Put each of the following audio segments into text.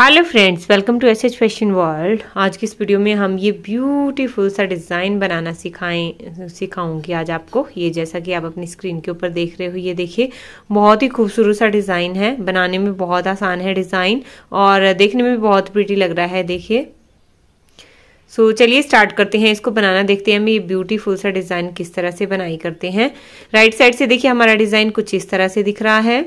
hello friends welcome to S H fashion world आज की इस वीडियो में हम ये ब्यूटीफुल सा डिज़ाइन बनाना सिखाएं सिखाऊंगी आज आपको ये जैसा कि आप अपनी स्क्रीन के ऊपर देख रहे हो ये देखिए बहुत ही खूबसूरत सा डिज़ाइन है बनाने में बहुत आसान है डिज़ाइन और देखने में भी बहुत प्रीटी लग रहा है देखिए सो so, चलिए स्टार्ट करते हैं इसको बनाना देखते हैं हम ये ब्यूटीफुल सा डिज़ाइन किस तरह से बनाई करते हैं राइट साइड से देखिए हमारा डिज़ाइन कुछ इस तरह से दिख रहा है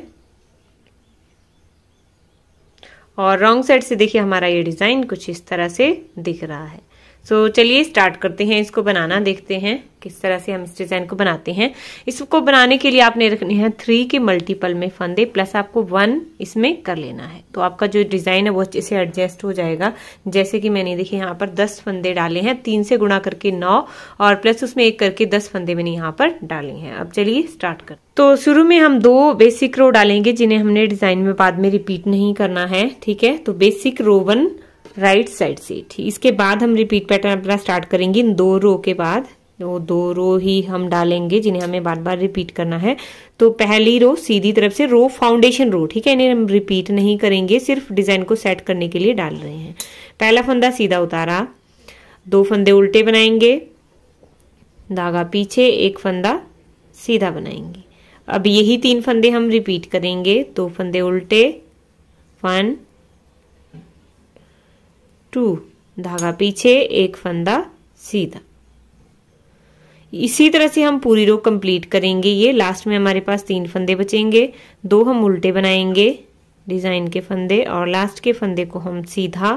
और रॉन्ग साइड से देखिए हमारा ये डिज़ाइन कुछ इस तरह से दिख रहा है सो so, चलिए स्टार्ट करते हैं इसको बनाना देखते हैं किस तरह से हम इस डिज़ाइन को बनाते हैं इसको बनाने के लिए आपने रखने हैं थ्री के मल्टीपल में फंदे प्लस आपको वन इसमें कर लेना है तो आपका जो डिज़ाइन है वो अच्छे से एडजस्ट हो जाएगा जैसे कि मैंने देखिए यहाँ पर दस फंदे डाले हैं तीन से गुणा करके नौ और प्लस उसमें एक करके दस फंदे मैंने यहाँ पर डाले हैं अब चलिए स्टार्ट कर तो शुरू में हम दो बेसिक रो डालेंगे जिन्हें हमने डिज़ाइन में बाद में रिपीट नहीं करना है ठीक है तो basic row one right side से इसके बाद हम रिपीट पैटर्न अपना स्टार्ट करेंगे इन दो रो के बाद वो तो दो रो ही हम डालेंगे जिन्हें हमें बार बार रिपीट करना है तो पहली रो सीधी तरफ से रो फाउंडेशन रो ठीक है इन्हें हम रिपीट नहीं करेंगे सिर्फ डिजाइन को सेट करने के लिए डाल रहे हैं पहला फंदा सीधा उतारा दो फंदे उल्टे बनाएंगे धागा पीछे एक फंदा सीधा बनाएंगे अब यही तीन फंदे हम रिपीट करेंगे दो फंदे उल्टे वन टू धागा पीछे एक फंदा सीधा इसी तरह से हम पूरी रो कंप्लीट करेंगे ये लास्ट में हमारे पास तीन फंदे बचेंगे दो हम उल्टे बनाएंगे डिज़ाइन के फंदे और लास्ट के फंदे को हम सीधा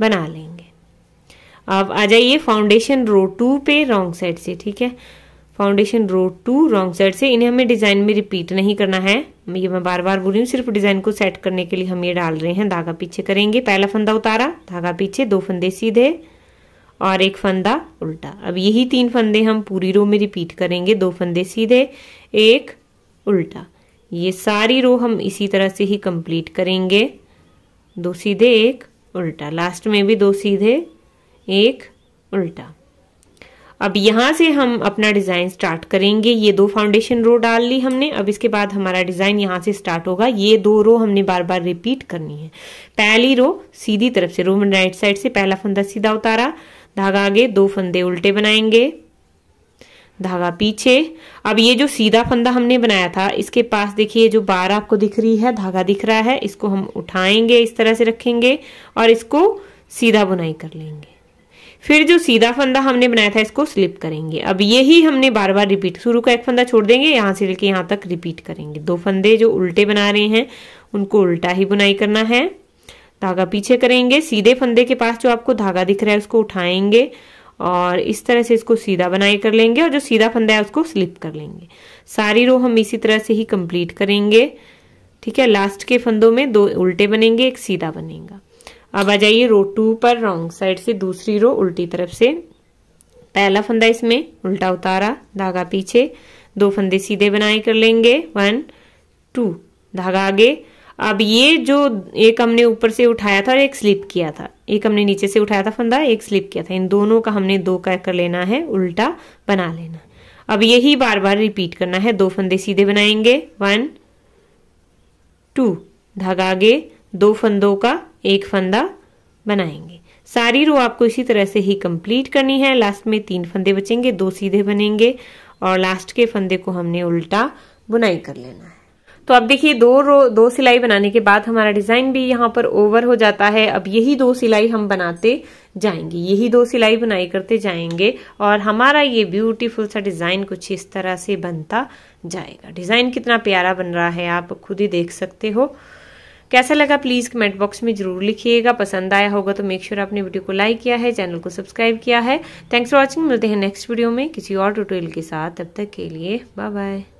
बना लेंगे अब आ जाइए फाउंडेशन रो टू पे रॉन्ग साइड से ठीक है foundation row two wrong side से इन्हें हमें डिज़ाइन में रिपीट नहीं करना है ये मैं बार बार बोल रही हूँ सिर्फ डिज़ाइन को सेट करने के लिए हम ये डाल रहे हैं धागा पीछे करेंगे पहला फंदा उतारा धागा पीछे दो फंदे सीधे और एक फंदा उल्टा अब यही तीन फंदे हम पूरी रो में रिपीट करेंगे दो फंदे सीधे एक उल्टा ये सारी रो हम इसी तरह से ही कंप्लीट करेंगे दो सीधे एक उल्टा लास्ट में भी दो सीधे एक उल्टा अब यहाँ से हम अपना डिज़ाइन स्टार्ट करेंगे ये दो फाउंडेशन रो डाल ली हमने अब इसके बाद हमारा डिज़ाइन यहाँ से स्टार्ट होगा ये दो रो हमने बार बार रिपीट करनी है पहली रो सीधी तरफ से रो राइट साइड से पहला फंदा सीधा उतारा धागा आगे दो फंदे उल्टे बनाएंगे धागा पीछे अब ये जो सीधा फंदा हमने बनाया था इसके पास देखिए जो बार आपको दिख रही है धागा दिख रहा है इसको हम उठाएंगे इस तरह से रखेंगे और इसको सीधा बुनाई कर लेंगे फिर जो सीधा फंदा हमने बनाया था इसको स्लिप करेंगे अब यही हमने बार बार रिपीट शुरू का एक फंदा छोड़ देंगे यहाँ से लेके यहाँ तक रिपीट करेंगे दो फंदे जो उल्टे बना रहे हैं उनको उल्टा ही बुनाई करना है धागा पीछे करेंगे सीधे फंदे के पास जो आपको धागा दिख रहा है उसको उठाएंगे और इस तरह से इसको सीधा बनाई कर लेंगे और जो सीधा फंदा है उसको स्लिप कर लेंगे सारी रो हम इसी तरह से ही कंप्लीट करेंगे ठीक है लास्ट के फंदों में दो उल्टे बनेंगे एक सीधा बनेगा अब आ जाइए रो टू पर रॉन्ग साइड से दूसरी रो उल्टी तरफ से पहला फंदा इसमें उल्टा उतारा धागा पीछे दो फंदे सीधे बनाए कर लेंगे वन टू धागा आगे अब ये जो एक हमने ऊपर से उठाया था और एक स्लिप किया था एक हमने नीचे से उठाया था फंदा एक स्लिप किया था इन दोनों का हमने दो कर कर लेना है उल्टा बना लेना अब यही बार बार रिपीट करना है दो फंदे सीधे बनाएंगे वन टू धागा आगे दो फंदों का एक फंदा बनाएंगे सारी रो आपको इसी तरह से ही कंप्लीट करनी है लास्ट में तीन फंदे बचेंगे दो सीधे बनेंगे और लास्ट के फंदे को हमने उल्टा बुनाई कर लेना है तो अब देखिए दो रो दो सिलाई बनाने के बाद हमारा डिजाइन भी यहाँ पर ओवर हो जाता है अब यही दो सिलाई हम बनाते जाएंगे यही दो सिलाई बुनाई करते जाएंगे और हमारा ये ब्यूटीफुल सा डिजाइन कुछ इस तरह से बनता जाएगा डिजाइन कितना प्यारा बन रहा है आप खुद ही देख सकते हो कैसा लगा प्लीज़ कमेंट बॉक्स में जरूर लिखिएगा पसंद आया होगा तो मेक श्योर आपने वीडियो को लाइक किया है चैनल को सब्सक्राइब किया है थैंक्स फॉर वॉचिंग मिलते हैं नेक्स्ट वीडियो में किसी और ट्यूटोरियल के साथ तब तक के लिए बाय बाय